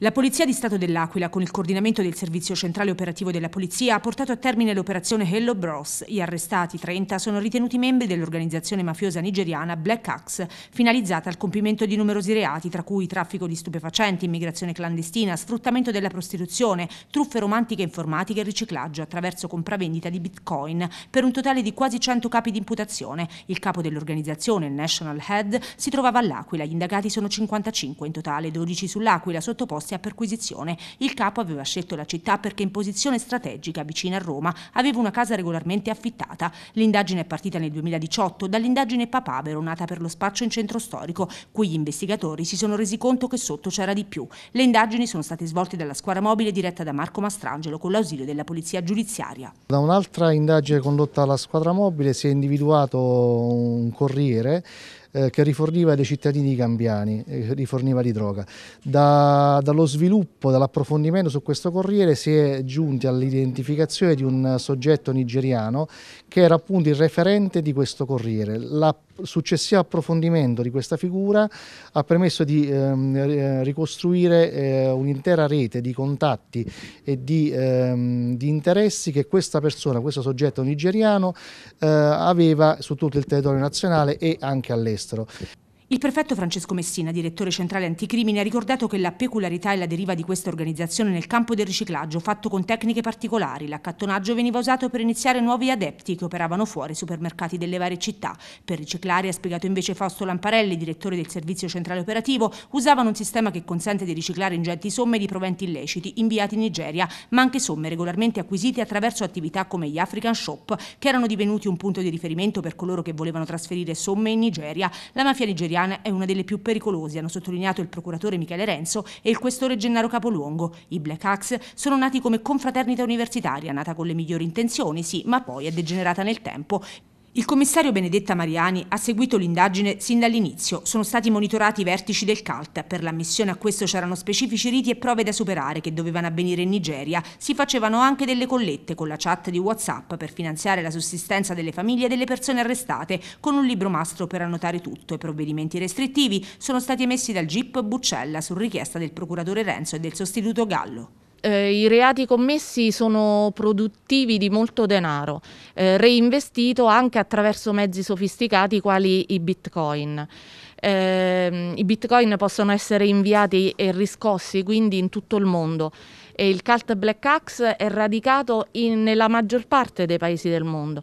La Polizia di Stato dell'Aquila, con il coordinamento del Servizio Centrale Operativo della Polizia, ha portato a termine l'operazione Hello Bros. Gli arrestati, 30, sono ritenuti membri dell'organizzazione mafiosa nigeriana Black Axe, finalizzata al compimento di numerosi reati, tra cui traffico di stupefacenti, immigrazione clandestina, sfruttamento della prostituzione, truffe romantiche informatiche e riciclaggio attraverso compravendita di bitcoin, per un totale di quasi 100 capi di imputazione. Il capo dell'organizzazione, National Head, si trovava all'Aquila. Gli indagati sono 55 in totale, 12 sull'Aquila, sottoposti andasse a perquisizione. Il capo aveva scelto la città perché in posizione strategica vicina a Roma aveva una casa regolarmente affittata. L'indagine è partita nel 2018 dall'indagine Papavero nata per lo spaccio in centro storico, cui gli investigatori si sono resi conto che sotto c'era di più. Le indagini sono state svolte dalla squadra mobile diretta da Marco Mastrangelo con l'ausilio della polizia giudiziaria. Da un'altra indagine condotta dalla squadra mobile si è individuato un corriere eh, che riforniva dei cittadini cambiani, eh, riforniva di droga. Da, dallo sviluppo, dall'approfondimento su questo corriere si è giunti all'identificazione di un soggetto nigeriano che era appunto il referente di questo corriere. La successivo approfondimento di questa figura ha permesso di ehm, eh, ricostruire eh, un'intera rete di contatti e di, ehm, di, interessi che questa persona, questo soggetto nigeriano, eh, aveva su tutto il territorio nazionale e anche all'estero. Il prefetto Francesco Messina, direttore centrale anticrimine, ha ricordato che la peculiarità e la deriva di questa organizzazione nel campo del riciclaggio, fatto con tecniche particolari, l'accattonaggio veniva usato per iniziare nuovi adepti che operavano fuori i supermercati delle varie città. Per riciclare, ha spiegato invece Fausto Lamparelli, direttore del servizio centrale operativo, usavano un sistema che consente di riciclare ingenti somme di proventi illeciti inviati in Nigeria, ma anche somme regolarmente acquisite attraverso attività come gli African Shop, che erano divenuti un punto di riferimento per coloro che volevano trasferire somme in Nigeria. La mafia nigeriana italiana è una delle più pericolose, hanno sottolineato il procuratore Michele Renzo e il questore Gennaro Capoluongo. I Black Hacks sono nati come confraternita universitaria, nata con le migliori intenzioni, sì, ma poi è degenerata nel tempo il commissario Benedetta Mariani ha seguito l'indagine sin dall'inizio. Sono stati monitorati i vertici del CALT. Per l'ammissione a questo c'erano specifici riti e prove da superare che dovevano avvenire in Nigeria. Si facevano anche delle collette con la chat di WhatsApp per finanziare la sussistenza delle famiglie delle persone arrestate, con un libro mastro per annotare tutto. I provvedimenti restrittivi sono stati emessi dal GIP Buccella su richiesta del procuratore Renzo e del sostituto Gallo eh, i reati commessi sono produttivi di molto denaro, eh, reinvestito anche attraverso mezzi sofisticati quali i bitcoin. Eh, I bitcoin possono essere inviati e riscossi quindi in tutto il mondo e il cult Black Axe è radicato in, nella maggior parte dei paesi del mondo.